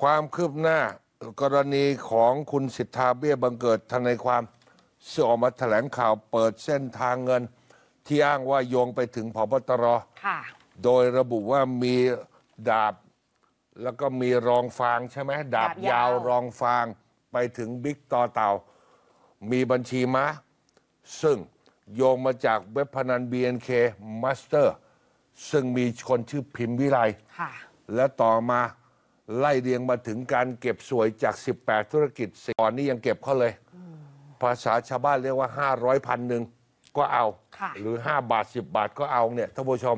ความคืบหน้ากรณีของคุณสิทธาเบี้ยบังเกิดทนายความซึ่งออกมาแถลงข่าวเปิดเส้นทางเงิน ที่อ้างว่าโยงไปถึงพบตรโดยระบุว่ามีดาบแล้วก็มีรองฟางใช่ไหมดาบยาวรองฟางไปถึงบิ๊กต่อเต่า มีบัญชีม้าซึ่งโยงมาจากเว็บพนัน BNK Master ซึ่งมีคนชื่อพิมพ์วิไลและต่อมาไล่เรียงมาถึงการเก็บสวยจาก 18 ธุรกิจก่อนนี้ยังเก็บเขาเลย ภาษาชาวบ้านเรียกว่า 500พันหนึ่งก็เอา หรือ 5 บาท 10 บาทก็เอาเนี่ย ท่านผู้ชม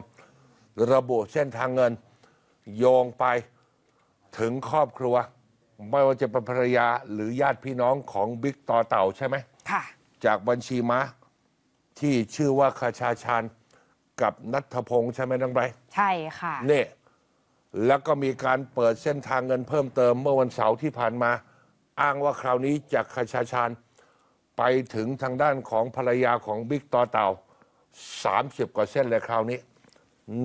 ระบุเส้นทางเงิน โยงไปถึงครอบครัว ไม่ว่าจะเป็นภรรยาหรือญาติพี่น้องของบิ๊กต่อเต่าใช่ไหมจากบัญชีม้าที่ชื่อว่าคาชาชานกับนัทพงศ์ใช่ไหมน้องไบรท์ใช่ค่ะเนี่ยแล้วก็มีการเปิดเส้นทางเงินเพิ่มเติมเมื่อวันเสาร์ที่ผ่านมา อ้างว่าคราวนี้จะขชาชานไปถึงทางด้านของภรรยาของบิ๊กต่อเต่า 30กว่าเส้นเลยคราวนี้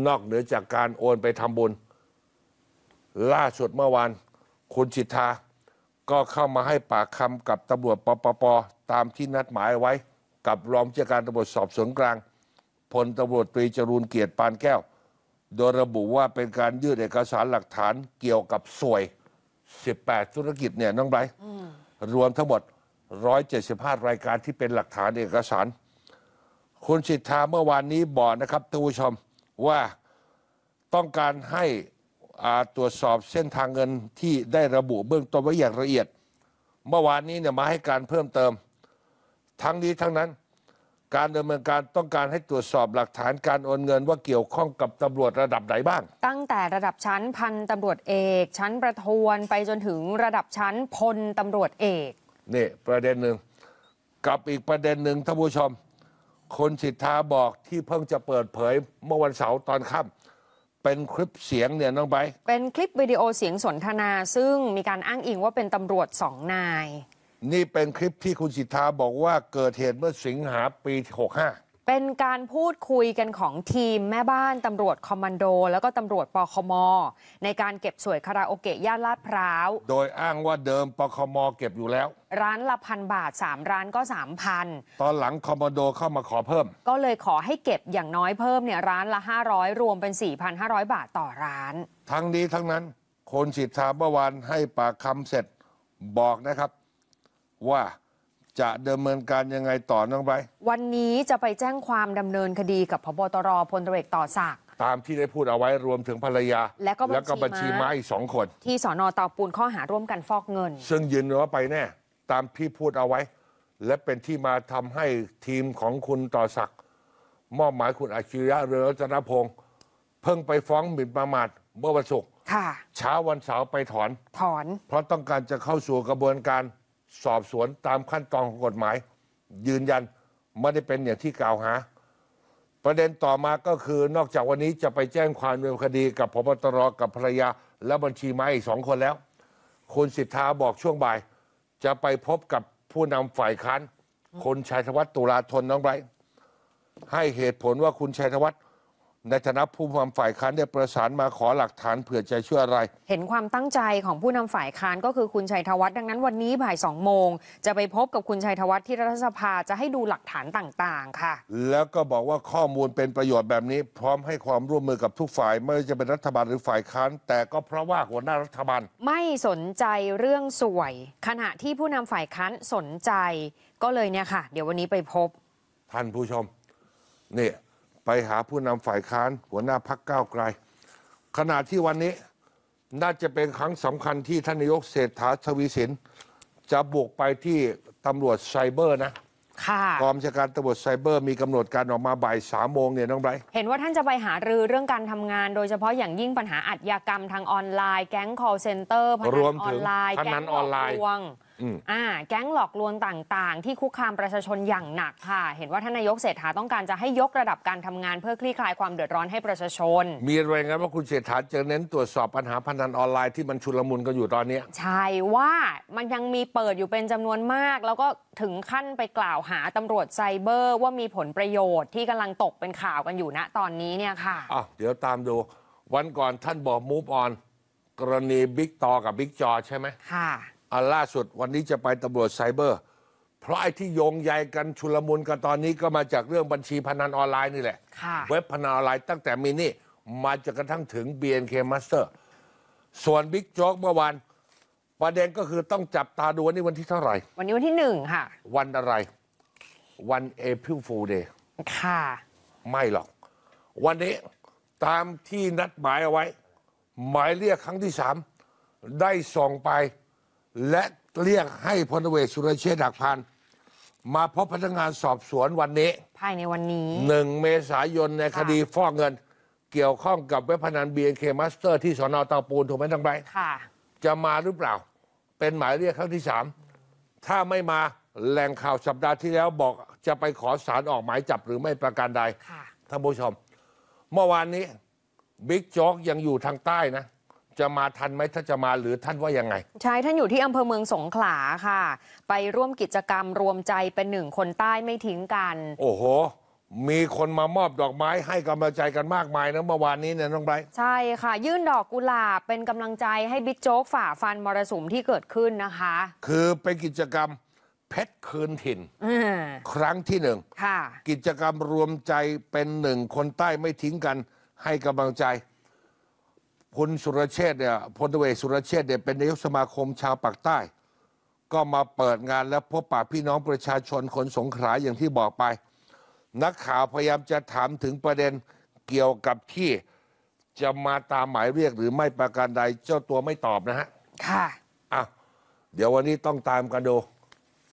นอกเหนือจากการโอนไปทำบุญ ล่าสุดเมื่อวานคุณจิทาก็เข้ามาให้ปากคำกับตำรวจปปปตามที่นัดหมายไว้ กับรองเจ้าการตำรวจสอบสวนกลางพลตำรวจตรีจรูนเกียรติปานแก้วโดยระบุว่าเป็นการยื่นเอกสารหลักฐานเกี่ยวกับสวย18 ธุรกิจเนี่ยน้องไบร์รวมทั้งหมด 175 รายการที่เป็นหลักฐานเอกสาร คุณสิทธาเมื่อวานนี้บอกนะครับท่านผู้ชม ว่าต้องการให้ตรวจสอบเส้นทางเงินที่ได้ระบุเบื้องต้นไว้อย่างละเอียด เมื่อวานนี้เนี่ยมาให้การเพิ่มเติมทั้งนี้ทั้งนั้นการดำเนินการต้องการให้ตรวจสอบหลักฐานการโอนเงินว่าเกี่ยวข้องกับตำรวจระดับไหนบ้าง ตั้งแต่ระดับชั้นพันตำรวจเอก ชั้นประทวนไปจนถึงระดับชั้น พลตำรวจเอกนี่ประเด็นหนึ่งกับอีกประเด็นหนึ่งท่านผู้ชม คนสิทธาบอกที่เพิ่งจะเปิดเผยเมื่อวันเสาร์ตอนค่ำเป็นคลิปเสียงเนี่ยน้องไบเป็นคลิปวิดีโอเสียงสนทนา ซึ่งมีการอ้างอิงว่าเป็นตำรวจสองนายนี่เป็นคลิปที่คุณสิทธาบอกว่าเกิดเหตุเมื่อสิงหาปี 65 เป็นการพูดคุยกันของทีมแม่บ้านตำรวจคอมมานโด แล้วก็ตำรวจปคมในการเก็บสวยคาราโอเกะย่านลาดพร้าว โดยอ้างว่าเดิมปคมเก็บอยู่แล้ว ร้านละพันบาท 3 ร้านก็สามพันตอนหลังคอมมานโดเข้ามาขอเพิ่ม ก็เลยขอให้เก็บอย่างน้อยเพิ่มเนี่ยร้านละ 500 รวมเป็น 4,500 บาทต่อร้าน ทั้งนี้ทั้งนั้นคนสิทธาเมื่อวานให้ปากคำเสร็จบอกนะครับว่าจะดำเนินการยังไงต่อน้องไป วันนี้จะไปแจ้งความดำเนินคดีกับพบตรพลตรเอกต่อศักดิ์ตามที่ได้พูดเอาไว้รวมถึงภรรยาและก็้วก็บัญชีม้าอีกสองคนที่สอนอตาปูนข้อหาร่วมกันฟอกเงิน ซึ่งยืนว่าไปแน่ ตามที่พูดเอาไว้ และเป็นที่มาทำให้ทีมของคุณต่อศักดิ์มอบหมายคุณอาชิริยะเรือจัตนพงศ์เพิ่งไปฟ้องหมิ่นประมาทเมื่อวันศุกร์ค่ะเช้าวันเสาร์ไปถอน ถอนเพราะต้องการจะเข้าสู่กระบวนการสอบสวนตามขั้นตอนของกฎหมาย ยืนยันไม่ได้เป็นอย่างที่กล่าวหา ประเด็นต่อมาก็คือนอกจากวันนี้จะไปแจ้งความดำเนินคดีกับพบตรกับภรรยาและบัญชีม้อีกสองคนแล้ว คุณสิทธาบอกช่วงบ่าย จะไปพบกับผู้นำฝ่ายค้านคุณชัยธวัฒน์ตุลาธนน้องไบรท์ให้เหตุผลว่าคุณชัยธวัฒน์ในฐานะผู้นำฝ่ายค้านได้ประสานมาขอหลักฐานเผื่อจะช่วยอะไร เห็นความตั้งใจของผู้นำฝ่ายค้านก็คือคุณชัยธวัฒน์ดังนั้นวันนี้บ่ายสองโมง จะไปพบกับคุณชัยธวัฒน์ที่รัฐสภาจะให้ดูหลักฐานต่างๆค่ะ แล้วก็บอกว่าข้อมูลเป็นประโยชน์แบบนี้ พร้อมให้ความร่วมมือกับทุกฝ่ายไม่ว่าจะเป็นรัฐบาลหรือฝ่ายค้านแต่ก็เพราะว่าหัวหน้ารัฐบาลไม่สนใจเรื่องสวย ขณะที่ผู้นำฝ่ายค้านสนใจก็เลยเนี่ยค่ะ เดี๋ยววันนี้ไปพบ ท่านผู้ชมนี่ไปหาผู้นำฝ่ายค้านหัวหน้าพักก้าวไกล ขณะที่วันนี้น่าจะเป็นครั้งสำคัญที่ท่านนายกเศรษฐาทวีสิน จะบุกไปที่ตำรวจไซเบอร์นะ ค่ะกองชาการตำรวจไซเบอร์ มีกำหนดการออกมาบ่ายสามโมงเนี่ยน้องไบรท์เห็นว่าท่านจะไปหารือเรื่องการทำงาน โดยเฉพาะอย่างยิ่งปัญหาอัดญากรรมทางออนไลน์แก๊ง call center พนันออนไลน์แก๊งออนไลน์อ่าแก๊งหลอกลวงต่างๆที่คุกคามประชาชนอย่างหนักค่ะ เห็นว่าท่านนายกเศรษฐาต้องการจะให้ยกระดับการทำงานเพื่อคลี่คลายความเดือดร้อนให้ประชาชน มีรายงานว่าคุณเศรษฐาจะเน้นตรวจสอบปัญหาพนัน ออนไลน์ที่มันชุลมุนกันอยู่ตอนนี้ ใช่ว่ามันยังมีเปิดอยู่เป็นจำนวนมาก แล้วก็ถึงขั้นไปกล่าวหาตำรวจไซเบอร์ว่ามีผลประโยชน์ที่กำลังตกเป็นข่าวกันอยู่ณตอนนี้เนี่ยค่ะอ่ะเดี๋ยวตามดูวันก่อนท่านบอกมูฟออนกรณีบิ๊กตอกับบิ๊กจอใช่ไหมค่ะอันล่าสุด วันนี้จะไปตำรวจไซเบอร์ เพราะไอ้ที่โยงใยกันชุลมุนกันตอนนี้ก็มาจากเรื่องบัญชีพนันออนไลน์นี่แหละค่ะเว็บพนันออนไลน์ตั้งแต่มินี่ มาจนกระทั่งถึง BNK Master ส่วนบิ๊กโจ๊กเมื่อวานประเด็นก็คือต้องจับตาดูวันนี่วันที่เท่าไหร่ วันนี้วันที่หนึ่งค่ะ วันอะไรวันเอพิลฟูเดย์ค่ะไม่หรอก วันนี้ตามที่นัดหมายเอาไว้ หมายเรียกครั้งที่สามได้ส่งไปและเรียกให้พลเวกสุรเชษฐ์ดักพันมาพบพนักงานสอบสวนวันนี้ ภายในวันนี้ หนึ่งเมษายนในคดีฟอกเงิน เกี่ยวข้องกับเว็บพนันเเบีนคมาสเตอร์ที่สอนอตาปูนถูกไหมทั้งใบจะมาหรือเปล่า เป็นหมายเรียกครั้งที่สามถ้าไม่มาแหล่งข่าวสัปดาห์ที่แล้วบอกจะไปขอสารออกหมายจับหรือไม่ประการใดท่านผู้ชม เมื่อวานนี้บิ๊กจจ๊กยังอยู่ทางใต้นะจะมาทันไหมถ้าจะมาหรือท่านว่ายังไง ใช่ท่านอยู่ที่อำเภอเมืองสงขลาค่ะ ไปร่วมกิจกรรมรวมใจเป็นหนึ่งคนใต้ไม่ทิ้งกัน โอ้โห มีคนมามอบดอกไม้ ให้กำลังใจกันมากมายนะเมื่อวานนี้เนี่ยน้องไบรท์ใช่ค่ะ ยื่นดอกกุหลาบ เป็นกำลังใจให้บิ๊กโจ๊กฝ่าฟันมรสุมที่เกิดขึ้นนะคะ คือเป็นกิจกรรมเพชรคืนถิ่น ครั้งที่หนึ่งค่ะกิจกรรมรวมใจเป็นหนึ่งคนใต้ไม่ทิ้งกัน ให้กำลังใจพณสุรเชษเนี่ยพลตเวสุรเชษเนี่ยเป็นนายกสมาคมชาวปากใต้ ก็มาเปิดงานและพบปะพี่น้องประชาชน คนสงขลาอย่างที่บอกไป นักข่าวพยายามจะถามถึงประเด็นเกี่ยวกับที่จะมาตามหมายเรียกหรือไม่ประการใดเจ้าตัวไม่ตอบนะฮะค่ะอ่ะเดี๋ยววันนี้ต้องตามกันดู